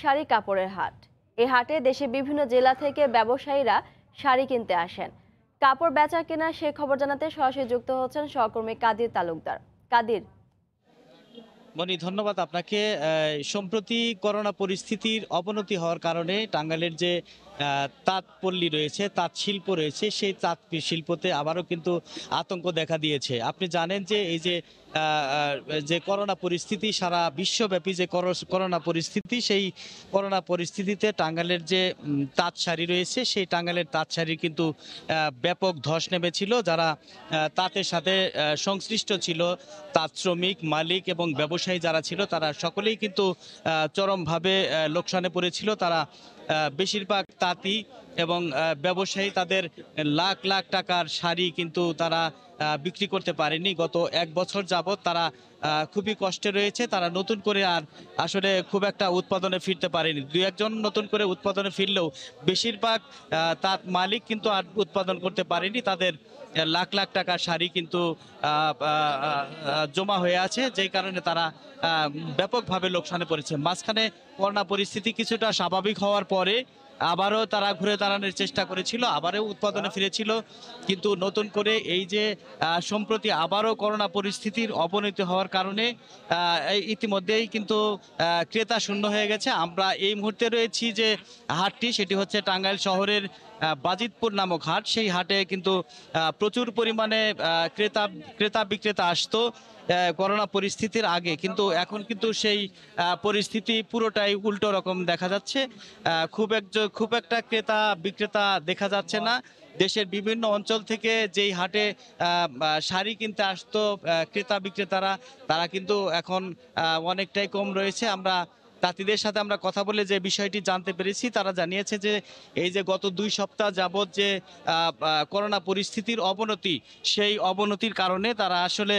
শাড়ি কাপড়ের হাট এ হাটে দেশে বিভিন্ন জেলা থেকে ব্যবসায়ীরা শাড়ি কিনতে আসেন কাপড় বেচা কেনা সে খবর জানাতে সরাসরি যুক্ত হচ্ছেন সহকর্মী কাদির তালুকদার কাদির মনি ধন্যবাদ আপনাকে সম্প্রতি করোনা পরিস্থিতির অবনতি হওয়ার কারণে টাঙ্গালের যে তাঁতপল্লী রয়েছে তাঁত শিল্প রয়েছে সেই তাঁত শিল্পতে আবারও কিন্তু আতঙ্ক দেখা দিয়েছে আপনি জানেন যে এই যে যে করোনা পরিস্থিতি সারা বিশ্বব্যাপী যে করোনা পরিস্থিতি সেই করোনা পরিস্থিতিতে টাঙ্গালের যে তাঁত শাড়ি রয়েছে সেই টাঙ্গালের তাঁত শাড়ি কিন্তু ব্যাপক ধস নেমেছিল যারা তাঁতের সাথে সংশ্লিষ্ট ছিল তাঁত শ্রমিক মালিক এবং ব্যবসায়ী যারা ছিল তারা সকলেই কিন্তু চরমভাবে লোকসানে পড়েছিল তারা বেশিরভাগ তাঁতি এবং ব্যবসায়ী তাদের লাখ লাখ টাকার শাড়ি কিন্তু তারা বিক্রি করতে পারেনি গত এক বছর যাবৎ তারা খুবই কষ্টে রয়েছে তারা নতুন করে আর আসলে খুব একটা উৎপাদনে ফিরতে পারেনি দু একজন নতুন করে উৎপাদনে ফিরলেও বেশিরভাগ তার মালিক কিন্তু আর উৎপাদন করতে পারেনি তাদের লাখ লাখ টাকার শাড়ি কিন্তু জমা হয়ে আছে যেই কারণে তারা ব্যাপকভাবে লোকসানে পড়েছে মাঝখানে করোনা পরিস্থিতি কিছুটা স্বাভাবিক হওয়ার পরে আবারও তারা ঘুরে দাঁড়ানোর চেষ্টা করেছিল আবারও উৎপাদনে ফিরেছিল কিন্তু নতুন করে এই যে সম্প্রতি আবারও করোনা পরিস্থিতির অবনতি হওয়ার কারণে ইতিমধ্যেই কিন্তু ক্রেতা শূন্য হয়ে গেছে আমরা এই মুহূর্তে রয়েছি যে হাটটি সেটি হচ্ছে টাঙ্গাইল শহরের বাজিতপুর নামক হাট সেই হাটে কিন্তু প্রচুর পরিমাণে ক্রেতা ক্রেতা বিক্রেতা আসতো করোনা পরিস্থিতির আগে কিন্তু এখন কিন্তু সেই পরিস্থিতি পুরোটাই উল্টো রকম দেখা যাচ্ছে খুব এক খুব একটা ক্রেতা বিক্রেতা দেখা যাচ্ছে না দেশের বিভিন্ন অঞ্চল থেকে যেই হাটে শাড়ি কিনতে আসতো ক্রেতা বিক্রেতারা তারা কিন্তু এখন অনেকটাই কম রয়েছে আমরা তাঁতিদের সাথে আমরা কথা বলে যে বিষয়টি জানতে পেরেছি তারা জানিয়েছে যে এই যে গত দুই সপ্তাহ যাবৎ যে করোনা পরিস্থিতির অবনতি সেই অবনতির কারণে তারা আসলে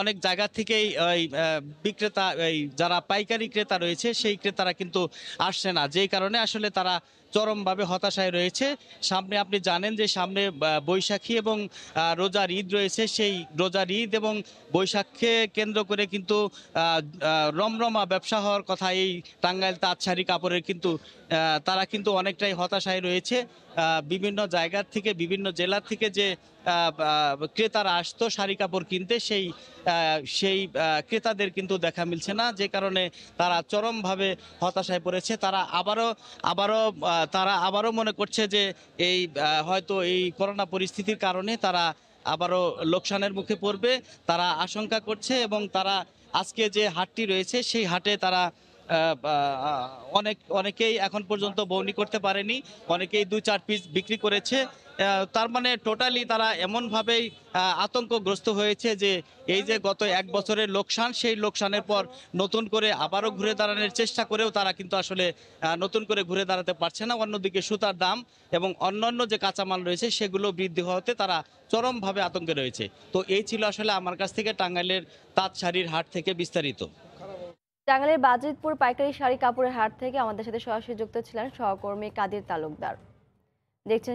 অনেক জায়গা থেকেই ওই বিক্রেতা যারা পাইকারি ক্রেতা রয়েছে সেই ক্রেতারা কিন্তু আসছে না যেই কারণে আসলে তারা চরমভাবে হতাশায় রয়েছে সামনে আপনি জানেন যে সামনে বৈশাখী এবং রোজার ঈদ রয়েছে সেই রোজার ঈদ এবং বৈশাখকে কেন্দ্র করে কিন্তু রমরমা ব্যবসা হওয়ার কথা এই টাঙ্গাইল তাঁত শাড়ি কাপড়ের কিন্তু তারা কিন্তু অনেকটাই হতাশায় রয়েছে বিভিন্ন জায়গার থেকে বিভিন্ন জেলার থেকে যে ক্রেতারা আসতো শাড়ি কাপড় কিনতে সেই সেই ক্রেতাদের কিন্তু দেখা মিলছে না যে কারণে তারা চরমভাবে হতাশায় পড়েছে তারা আবারও আবারও তারা আবারও মনে করছে যে এই হয়তো এই করোনা পরিস্থিতির কারণে তারা আবারও লোকসানের মুখে পড়বে তারা আশঙ্কা করছে এবং তারা আজকে যে হাটটি রয়েছে সেই হাটে তারা অনেক অনেকেই এখন পর্যন্ত বৌনি করতে পারেনি অনেকেই দু চার পিস বিক্রি করেছে তার মানে টোটালি তারা এমনভাবেই আতঙ্কগ্রস্ত হয়েছে যে এই যে গত এক বছরের লোকসান সেই লোকসানের পর নতুন করে আবারও ঘুরে দাঁড়ানোর চেষ্টা করেও তারা কিন্তু আসলে নতুন করে ঘুরে দাঁড়াতে পারছে না অন্যদিকে সুতার দাম এবং অন্যান্য যে কাঁচামাল রয়েছে সেগুলো বৃদ্ধি হওয়াতে তারা চরমভাবে আতঙ্কে রয়েছে তো এই ছিল আসলে আমার কাছ থেকে টাঙ্গাইলের তাঁত শাড়ির হাট থেকে বিস্তারিত টাঙ্গালের বাজিতপুর পাইকারি শাড়ি কাপড়ের হাট থেকে আমাদের সাথে সরাসরি যুক্ত ছিলেন সহকর্মী কাদির তালুকদার দেখছেন